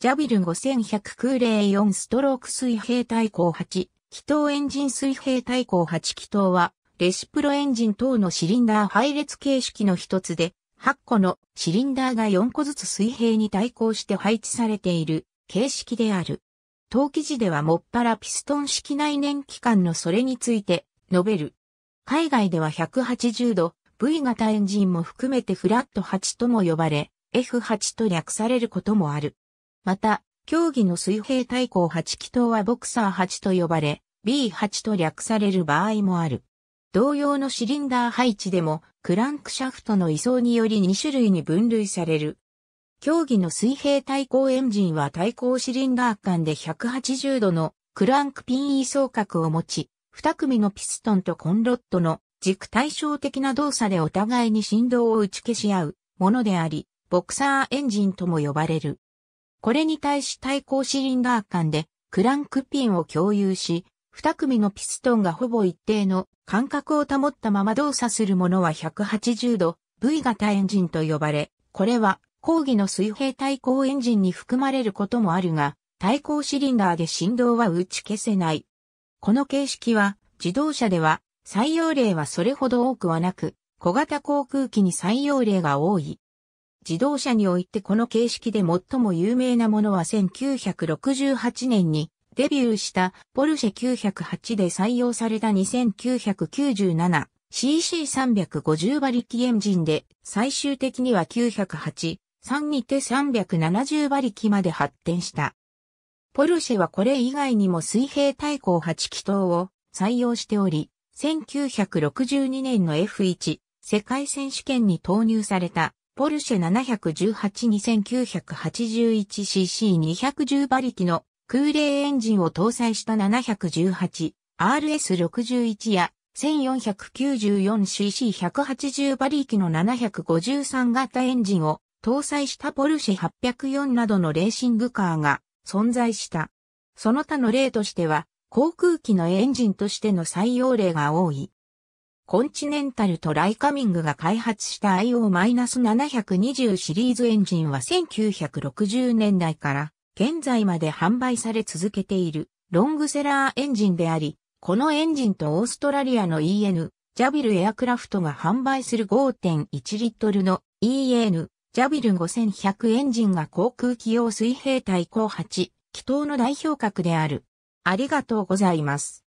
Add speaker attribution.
Speaker 1: ジャビル5100空冷4ストローク水平対抗8、気筒エンジン水平対抗8気筒は、レシプロエンジン等のシリンダー配列形式の一つで、8個のシリンダーが4個ずつ水平に対抗して配置されている形式である。当記事ではもっぱらピストン式内燃機関のそれについて述べる。海外では180度 V 型エンジンも含めてフラット8とも呼ばれ、F8 と略されることもある。また、競技の水平対抗8気筒はボクサー8と呼ばれ、B8 と略される場合もある。同様のシリンダー配置でも、クランクシャフトの位相により2種類に分類される。競技の水平対向エンジンは対向シリンダー間で180度のクランクピン位相角を持ち、2組のピストンとコンロットの軸対照的な動作でお互いに振動を打ち消し合うものであり、ボクサーエンジンとも呼ばれる。これに対し対抗シリンダー間でクランクピンを共有し、二組のピストンがほぼ一定の間隔を保ったまま動作するものは180度 V 型エンジンと呼ばれ、これは抗議の水平対抗エンジンに含まれることもあるが、対抗シリンダーで振動は打ち消せない。この形式は自動車では採用例はそれほど多くはなく、小型航空機に採用例が多い。自動車においてこの形式で最も有名なものは1968年にデビューしたポルシェ908で採用された 2997cc350 馬力エンジンで最終的には908、3にて370馬力まで発展した。ポルシェはこれ以外にも水平対向8気筒を採用しており、1962年の F1 世界選手権に投入されたポルシェ 718-2981cc210 馬力の空冷エンジンを搭載した 718RS61 や 1494cc180 馬力の753型エンジンを搭載したポルシェ804などのレーシングカーが存在した。その他の例としては、航空機のエンジンとしての採用例が多い。コンチネンタルとライカミングが開発した IO-720 シリーズエンジンは1960年代から現在まで販売され続けているロングセラーエンジンであり、このエンジンとオーストラリアの EN ジャビルエアクラフトが販売する5.1リットルの EN ジャビル5100エンジンが航空機用水平対向8、気筒の代表格である。ありがとうございます。